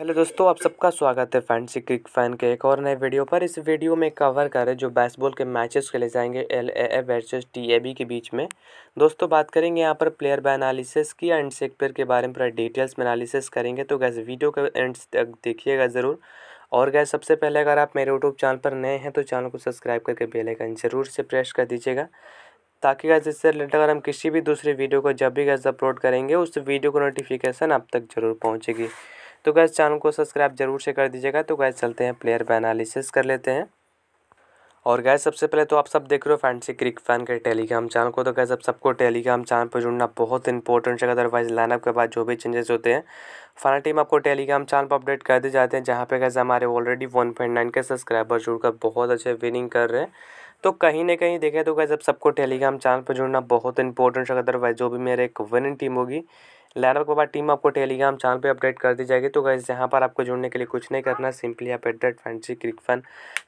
hello दोस्तों आप सबका स्वागत है फैंसी क्रिक फैन के एक और नए वीडियो पर इस वीडियो में कवर करें जो बेसबॉल के मैचेस खेले जाएंगे L A A versus T A B के बीच में दोस्तों बात करेंगे यहाँ पर प्लेयर बाय एनालिसिस की एंड प्लेयर के बारे में पूरा डिटेल्स में एनालिसिस करेंगे तो गैस वीडियो का एंड तक देखिएगा ज़रूर और गैस सबसे पहले अगर आप मेरे यूट्यूब चैनल पर नए हैं तो चैनल को सब्सक्राइब करके बेलाइकन ज़रूर से प्रेस कर दीजिएगा ताकि गैस इससे रिलेटेड अगर हम किसी भी दूसरे वीडियो को जब भी गैस अपलोड करेंगे उस वीडियो को नोटिफिकेशन आप तक ज़रूर पहुँचेगी तो गैस चैनल को सब्सक्राइब जरूर से कर दीजिएगा तो गैस चलते हैं प्लेयर पर एनालिसिस कर लेते हैं और गैस सबसे पहले तो आप सब देख रहे हो फैंसी क्रिक फैन के टेलीग्राम चैनल को तो गैस अब सबको टेलीग्राम चैनल पर जुड़ना बहुत इंपॉर्टेंट है अदरवाइज लाइनअप के बाद जो भी चेंजेस होते हैं फाना टीम आपको टेलीग्राम चैनल पर अपडेट कर दिए जाते हैं जहाँ पे गैस हमारे already one point nine K subscriber जुड़कर बहुत अच्छे विनिंग कर रहे हैं तो कहीं ना कहीं देखें तो गैस अब सबको टेलीग्राम चैनल पर जुड़ना बहुत इंपॉर्टेंट है अदरवाइज जो भी मेरे एक विनिंग टीम होगी लैनर के बाद टीम आपको टेलीग्राम चैनल पे अपडेट कर दी जाएगी तो गैस यहाँ पर आपको जुड़ने के लिए कुछ नहीं करना सिंपली आप एडेट फैंसी क्रिक फन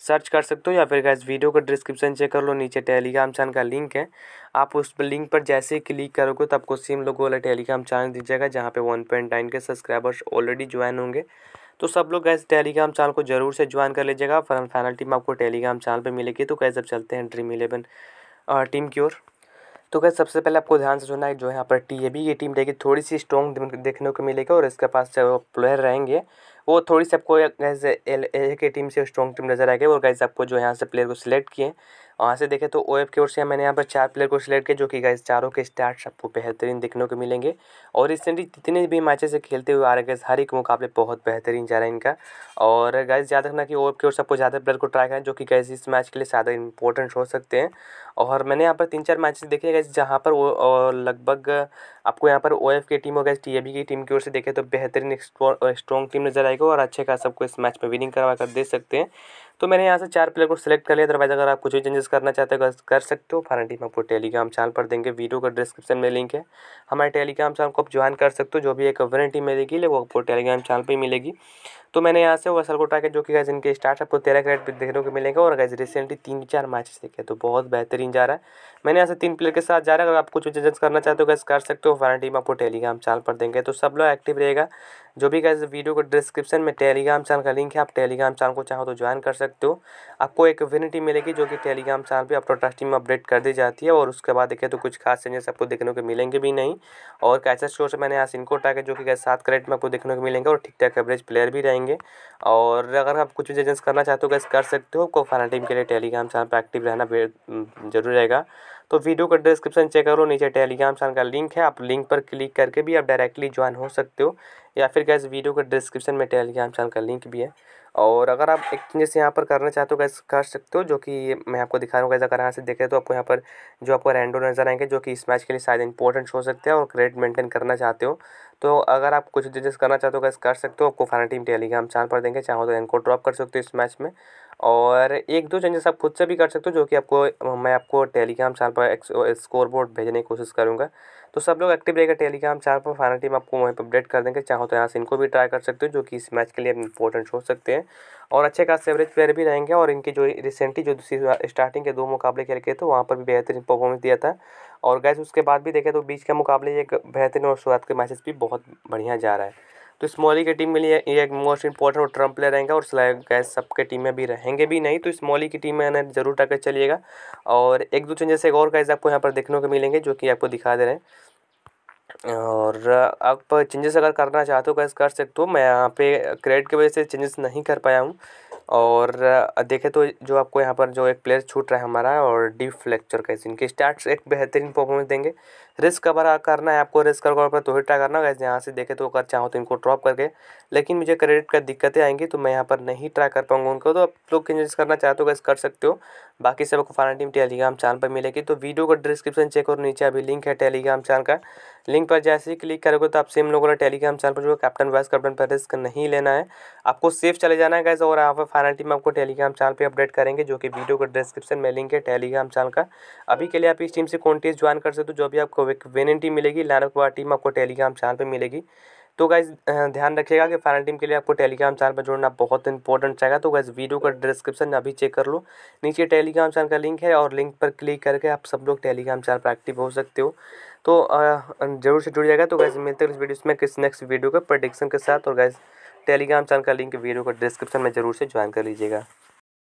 सर्च कर सकते हो या फिर गैस वीडियो का डिस्क्रिप्शन चेक कर लो नीचे टेलीग्राम चैनल का लिंक है आप उस लिंक पर जैसे ही क्लिक करोगे तो आपको सिम लोगों वाला टेलीग्राम चैनल दीजिएगा जहाँ पर one point nine K subscribers already join होंगे तो सब लोग गैस टेलीग्राम चैनल को जरूर से ज्वाइन कर लीजिएगा फरन फाइनल टीम आपको टेलीग्राम चैनल पर मिलेगी तो गैस अब चलते हैं ड्रीम इलेवन टीम की ओर तो क्या सबसे पहले आपको ध्यान से सुनना है जो यहाँ पर टी ए बी की टीम रहेगी थोड़ी सी स्ट्रॉन्ग देखने को मिलेगी और इसके पास जो प्लेयर रहेंगे वो थोड़ी सी आपको एल ए की टीम से स्ट्रॉन्ग टीम नजर आएगी और कैसे आपको जो यहाँ से प्लेयर को सिलेक्ट किए वहाँ से देखें तो ओ एफ की ओर से मैंने यहाँ पर चार प्लेयर को सिलेक्ट किया जो कि गाइस चारों के स्टार्ट आपको बेहतरीन देखने को मिलेंगे और रिसेंटली जितने भी मैचेस से खेलते हुए आ रहे गए हर एक मुकाबले बहुत बेहतरीन जा रहा है इनका और गाइस याद रखना कि ओ एफ की ओर से आपको ज़्यादा प्लेयर को ट्राई करें जो कि गाइस इस मैच के लिए ज़्यादा इंपॉर्टेंट हो सकते हैं और मैंने यहाँ पर तीन चार मैचेस देखे गए जहाँ पर लगभग आपको यहाँ पर ओ एफ की टीम और गैस टी की टीम की ओर से देखें तो बेहतरीन स्ट्रॉन्ग टीम नज़र आएगी और अच्छे खास आपको इस मैच में विनिंग करवा कर दे सकते हैं तो मैंने यहाँ से चार प्लेयर को सिलेक्ट कर लिया अदरवाइज अगर आप कुछ भी चेंजेस करना चाहते हो कर सकते हो फारंटी हम आपको टेलीग्राम चैनल पर देंगे वीडियो का डिस्क्रिप्शन में लिंक है हमारे टेलीग्राम चैनल को आप ज्वाइन कर सकते हो जो भी एक वारंटी मिलेगी वो आपको टेलीग्राम चैनल पर मिलेगी तो मैंने यहाँ से वसल को उठा के जो कि गैस इनके स्टार्ट आपको तेरह क्रेड देखने को मिलेंगे और गैस रिसेंटली तीन चार मैचेस देखे तो बहुत बेहतरीन जा रहा है मैंने यहाँ से तीन प्लेयर के साथ जा रहा है अगर आप कुछ चेंजेस करना चाहते हो गैस कर सकते हो हमारा टीम आपको टेलीग्राम चैनल पर देंगे तो सब लोग एक्टिव रहेगा जो भी गैस वीडियो को डिस्क्रिप्शन में टेलीग्राम चैनल का लिंक है आप टेलीग्राम चैनल को चाहो तो ज्वाइन कर सकते हो आपको एक विन टीम मिलेगी जो कि टेलीग्राम चैनल पर अपटो टीम में अपडेट कर दी जाती है और उसके बाद देखे तो कुछ खास चेंजेस आपको देखने को मिलेंगे भी नहीं और कैचर स्टोर से मैंने यहाँ से इनको उठा के जो कि गैस सात क्रेड में आपको देखने को मिलेंगे और ठीक ठाक एवरेज प्लेयर भी रहेंगे रहेंगे और अगर आप कुछ भी करना चाहते हो गैस कर सकते हो को फाइनल टीम के लिए टेलीग्राम चैनल पर एक्टिव रहना जरूर रहेगा तो वीडियो का डिस्क्रिप्शन चेक करो नीचे टेलीग्राम चैनल का लिंक है आप लिंक पर क्लिक करके भी आप डायरेक्टली ज्वाइन हो सकते हो या फिर कैसे वीडियो के डिस्क्रिप्शन में टेलीग्राम चैनल का लिंक भी है और अगर आप एक चीज यहाँ पर करना चाहते हो गैस कर सकते हो जो कि मैं आपको दिखा रहा हूँ गैस अगर यहाँ से देखें तो आपको यहाँ पर जो आपको रैंडो नजर आएंगे जो कि इस मैच के लिए शायद इंपॉर्टेंट हो सकते हैं और क्रेडिट मेंटेन करना चाहते हो तो अगर आप कुछ चेंजेस करना चाहते हो गैस कर सकते हो आपको फाना टीम टेलीग्राम चैनल पर देंगे चाहो तो इनको ड्रॉप कर सकते हो इस मैच में और एक दो चेंजेस आप खुद से भी कर सकते हो जो कि आपको मैं आपको टेलीग्राम चैनल पर स्कोर बोर्ड भेजने की कोशिश करूँगा तो सब लोग एक्टिव रहेगा टेलीग्राम चैनल पर फाइनल टीम आपको वहीं पर अपडेट कर देंगे चाहो तो यहाँ से इनको भी ट्राई कर सकते हो जो कि इस मैच के लिए इंपॉर्टेंट हो सकते हैं और अच्छे खास एवरेज प्लेयर भी रहेंगे और इनके जो रिसेंटली जो स्टार्टिंग के दो मुकाबले खेल के तो वहाँ पर भी बेहतरीन परफॉर्मेंस दिया था और गैस उसके बाद भी देखें तो बीच के मुकाबले एक बेहतरीन और शुरुआत के मैचेस भी बहुत बढ़िया जा रहा है तो स्मॉली की टीम में लिए ये एक मोस्ट इंपॉर्टेंट और ट्रम्प प्लेयर रहेंगे और स्लैग गैस सबके टीम में भी रहेंगे भी नहीं तो स्मॉली की टीम में आना जरूर टाकर चलिएगा और एक दो चेंजेस एक और गैस आपको यहाँ पर देखने को मिलेंगे जो कि आपको दिखा दे रहे हैं और आप चेंजेस अगर करना चाहते हो कैसे कर सकते हो मैं यहाँ पे क्रेडिट की वजह से चेंजेस नहीं कर पाया हूँ और देखें तो जो आपको यहाँ पर जो एक प्लेयर छूट रहा है हमारा और डीप फ्लेक्चर कैसे इनके स्टार्ट एक बेहतरीन परफॉर्मेंस देंगे रिस्क कवर करना है आपको रिस्क कवर पर तो ही ट्राई करना कैसे यहाँ से देखें तो अगर चाहो तो इनको ड्रॉप करके लेकिन मुझे क्रेडिट का दिक्कतें आएंगी तो मैं यहाँ पर नहीं ट्राई कर पाऊंगा उनको तो आप लोग चेंजेस करना चाहते हो कैसे कर सकते हो बाकी सब फारा टीम टेलीग्राम चैनल पर मिलेगी तो वीडियो का डिस्क्रिप्शन चेक और नीचे अभी लिंक है टेलीग्राम चैनल का लिंक पर जैसे ही क्लिक करोगे तो आप सेम लोगों ने टेलीग्राम चैनल पर जो कैप्टन वाइस कैप्टन पर रिस्क नहीं लेना है आपको सेफ चले जाना है गैस और यहाँ पर फाइनल टीम आपको टेलीग्राम चैनल पर अपडेट करेंगे जो कि वीडियो को डिस्क्रिप्शन में लिंक है टेलीग्राम चैनल का अभी के लिए आप इस टीम से कौन कॉन्टेस्ट ज्वाइन कर सकते हो जो भी आपको विनिंग टीम मिलेगी लाइन ऑफ टीम आपको टेलीग्राम चैनल पर मिलेगी तो गाइज ध्यान रखिएगा कि फाइनल टीम के लिए आपको टेलीग्राम चैनल पर जोड़ना बहुत इंपॉर्टेंट चाहेगा तो गाइज वीडियो का डिस्क्रिप्शन अभी चेक कर लो नीचे टेलीग्राम चैनल का लिंक है और लिंक पर क्लिक करके आप सब लोग टेलीग्राम चैनल पर एक्टिव हो सकते हो तो जरूर से जुड़ जाएगा तो गैस मिलते हैं इस वीडियो में किस नेक्स्ट वीडियो के प्रोडिक्शन के साथ और गैस टेलीग्राम चैनल का लिंक वीडियो को डिस्क्रिप्शन में जरूर से ज्वाइन कर लीजिएगा